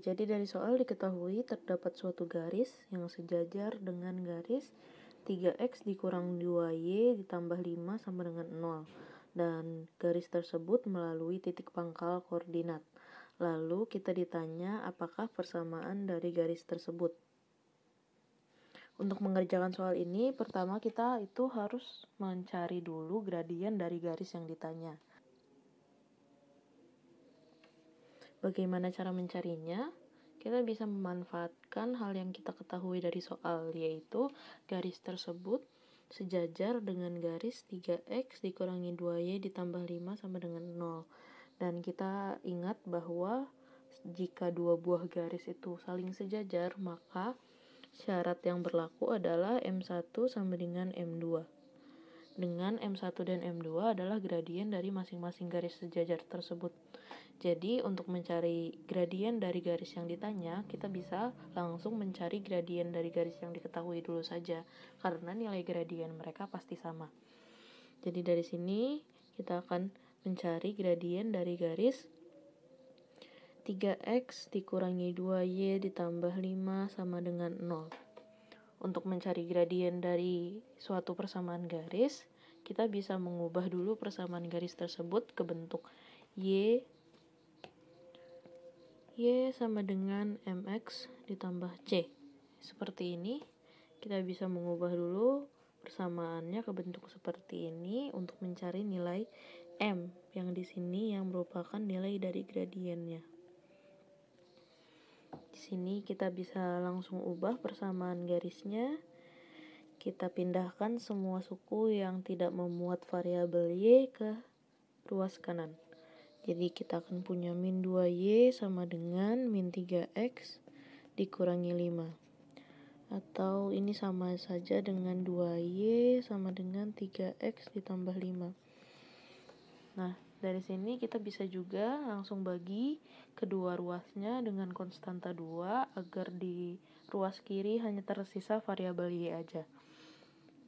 jadi dari soal diketahui terdapat suatu garis yang sejajar dengan garis 3x dikurang 2y ditambah 5 sama dengan 0 dan garis tersebut melalui titik pangkal koordinat. Lalu kita ditanya apakah persamaan dari garis tersebut. Untuk mengerjakan soal ini, pertama kita itu harus mencari dulu gradien dari garis yang ditanya. Bagaimana cara mencarinya? Kita bisa memanfaatkan hal yang kita ketahui dari soal, yaitu garis tersebut sejajar dengan garis 3x dikurangi 2y ditambah 5 sama dengan 0. Dan kita ingat bahwa jika dua buah garis itu saling sejajar, maka syarat yang berlaku adalah M1 sama dengan M2 dengan M1 dan M2 adalah gradien dari masing-masing garis sejajar tersebut. Jadi, untuk mencari gradien dari garis yang ditanya, kita bisa langsung mencari gradien dari garis yang diketahui dulu saja, karena nilai gradien mereka pasti sama. Jadi, dari sini kita akan mencari gradien dari garis 3x dikurangi 2y ditambah 5 sama dengan 0 untuk mencari gradien dari suatu persamaan garis, kita bisa mengubah dulu persamaan garis tersebut ke bentuk Y Y sama dengan MX ditambah C. Seperti ini, kita bisa mengubah dulu persamaannya ke bentuk seperti ini untuk mencari nilai M yang di sini yang merupakan nilai dari gradiennya sini kita bisa langsung ubah persamaan garisnya. Kita pindahkan semua suku yang tidak memuat variabel Y ke ruas kanan. Jadi kita akan punya min 2Y sama dengan min 3X dikurangi 5. Atau ini sama saja dengan 2Y sama dengan 3X ditambah 5. Nah, dari sini kita bisa juga langsung bagi kedua ruasnya dengan konstanta 2 agar di ruas kiri hanya tersisa variabel y aja.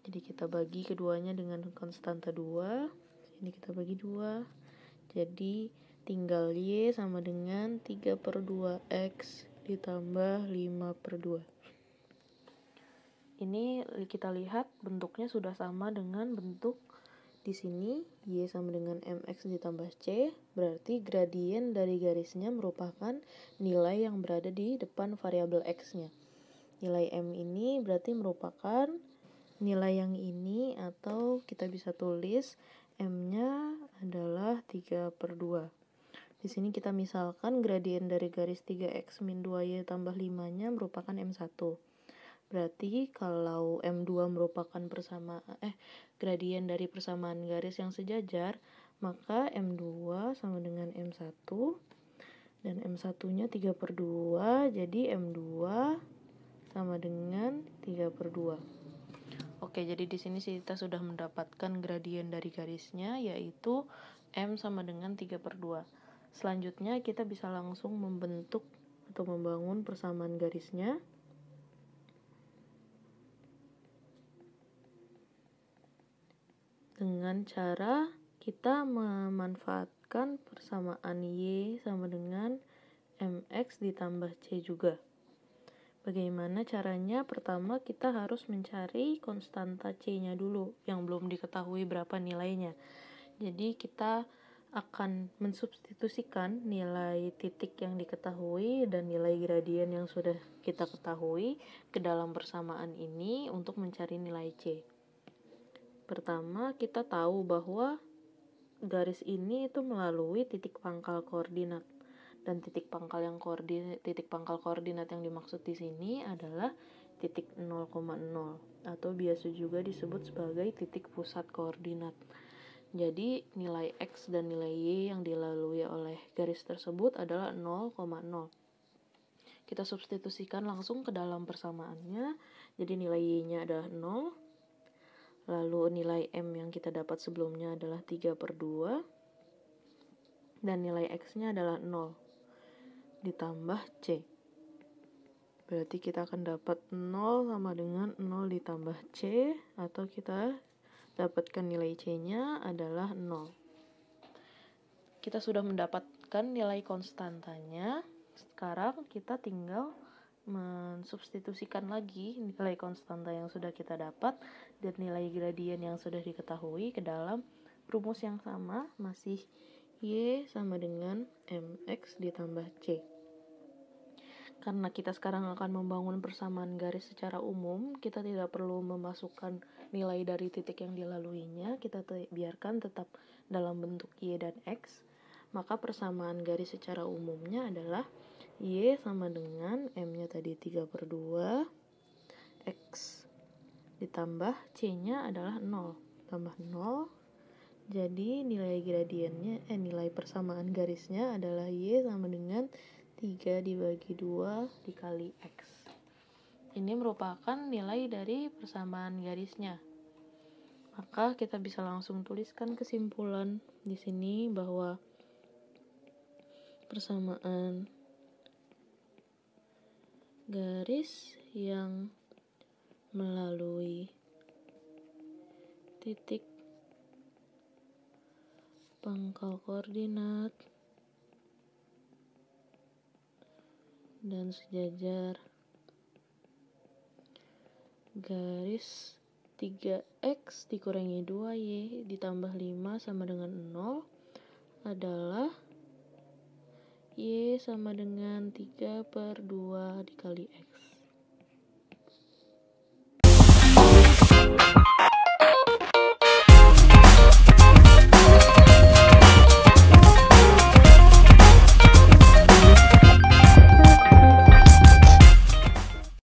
Jadi kita bagi keduanya dengan konstanta 2. Ini kita bagi 2. Jadi tinggal y sama dengan 3 per 2x ditambah 5 per 2. Ini kita lihat bentuknya sudah sama dengan bentuk di sini, Y sama dengan MX ditambah C, berarti gradien dari garisnya merupakan nilai yang berada di depan variabel X-nya. Nilai M ini berarti merupakan nilai yang ini atau kita bisa tulis M-nya adalah 3 per 2. Di sini kita misalkan gradien dari garis 3X min 2Y tambah 5-nya merupakan M1. Berarti kalau M2 merupakan persamaan eh gradien dari persamaan garis yang sejajar, maka M2 sama dengan M1 dan M1-nya 3 per 2, jadi M2 sama dengan 3 per 2. Oke, jadi di sini kita sudah mendapatkan gradien dari garisnya, yaitu M sama dengan 3 per 2. Selanjutnya, kita bisa langsung membentuk atau membangun persamaan garisnya. dengan cara kita memanfaatkan persamaan Y sama dengan MX ditambah C juga. Bagaimana caranya? Pertama, kita harus mencari konstanta C-nya dulu yang belum diketahui berapa nilainya. Jadi, kita akan mensubstitusikan nilai titik yang diketahui dan nilai gradien yang sudah kita ketahui ke dalam persamaan ini untuk mencari nilai C. Pertama, kita tahu bahwa garis ini itu melalui titik pangkal koordinat dan titik pangkal yang koordinat titik pangkal koordinat yang dimaksud di sini adalah titik 0,0 atau biasa juga disebut sebagai titik pusat koordinat. Jadi nilai x dan nilai y yang dilalui oleh garis tersebut adalah 0,0. Kita substitusikan langsung ke dalam persamaannya. Jadi nilai y-nya adalah 0, Lalu nilai M yang kita dapat sebelumnya adalah 3 per 2. Dan nilai X-nya adalah 0. Ditambah C. Berarti kita akan dapat 0 sama dengan 0 ditambah C. Atau kita dapatkan nilai C-nya adalah 0. Kita sudah mendapatkan nilai konstantanya. Sekarang kita tinggal mensubstitusikan lagi nilai konstanta yang sudah kita dapat dan nilai gradien yang sudah diketahui ke dalam rumus yang sama masih Y sama dengan MX ditambah C. Karena kita sekarang akan membangun persamaan garis secara umum, kita tidak perlu memasukkan nilai dari titik yang dilaluinya, kita biarkan tetap dalam bentuk Y dan X. Maka persamaan garis secara umumnya adalah Y sama dengan M-nya tadi 3 per 2 X ditambah C-nya adalah 0 tambah 0 jadi nilai gradiennya eh nilai persamaan garisnya adalah Y sama dengan 3 dibagi 2 dikali X ini merupakan nilai dari persamaan garisnya maka kita bisa langsung tuliskan kesimpulan di sini bahwa persamaan garis yang melalui titik pangkal koordinat dan sejajar garis 3x dikurangi 2y ditambah 5 sama dengan 0 adalah Y sama dengan 3 per 2 dikali X.